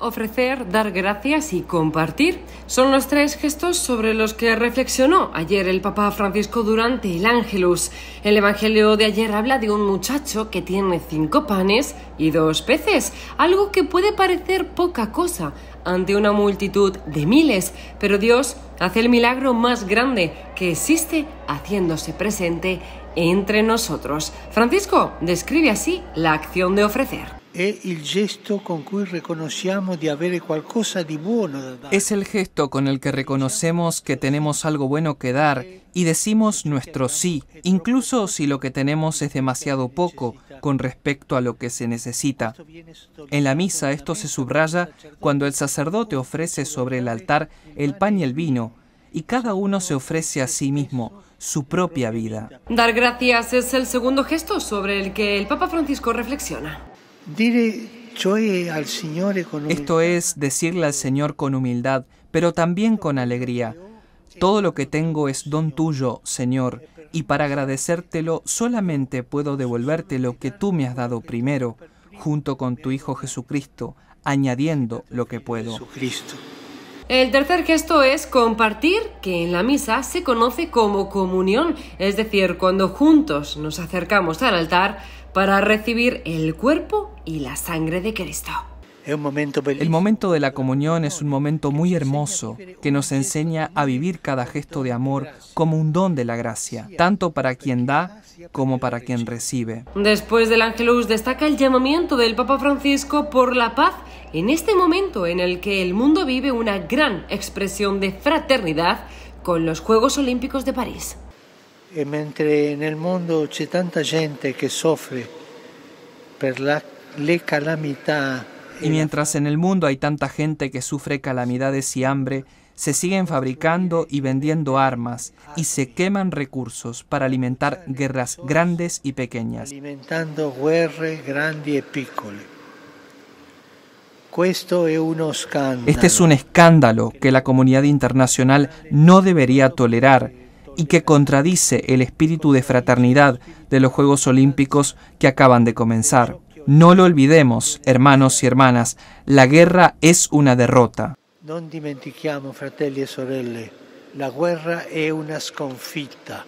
ofrecer, dar gracias y compartir. Son los tres gestos sobre los que reflexionó ayer el Papa Francisco durante el Ángelus. El Evangelio de ayer habla de un muchacho que tiene cinco panes y dos peces, algo que puede parecer poca cosa ante una multitud de miles, pero Dios hace el milagro más grande que existe haciéndose presente entre nosotros. Francisco describe así la acción de ofrecer. Es el gesto con el que reconocemos que tenemos algo bueno que dar y decimos nuestro sí, incluso si lo que tenemos es demasiado poco con respecto a lo que se necesita. En la misa esto se subraya cuando el sacerdote ofrece sobre el altar el pan y el vino, y cada uno se ofrece a sí mismo, su propia vida. Dar gracias es el segundo gesto sobre el que el Papa Francisco reflexiona. Esto es decirle al Señor con humildad, pero también con alegría. Todo lo que tengo es don tuyo, Señor, y para agradecértelo solamente puedo devolverte lo que tú me has dado primero, junto con tu Hijo Jesucristo, añadiendo lo que puedo. El tercer gesto es compartir, que en la misa se conoce como comunión, es decir, cuando juntos nos acercamos al altar para recibir el cuerpo y la sangre de Cristo. El momento de la comunión es un momento muy hermoso que nos enseña a vivir cada gesto de amor como un don de la gracia, tanto para quien da como para quien recibe. Después del Angelus destaca el llamamiento del Papa Francisco por la paz en este momento en el que el mundo vive una gran expresión de fraternidad con los Juegos Olímpicos de París. Eh, tanta gente per la, Y mientras en el mundo hay tanta gente que sufre calamidades y hambre, se siguen fabricando y vendiendo armas y se queman recursos para alimentar guerras grandes y pequeñas. Alimentando Este es un escándalo que la comunidad internacional no debería tolerar y que contradice el espíritu de fraternidad de los Juegos Olímpicos que acaban de comenzar. No lo olvidemos, hermanos y hermanas, la guerra es una derrota. fratelli e sorelle, la guerra una sconfitta.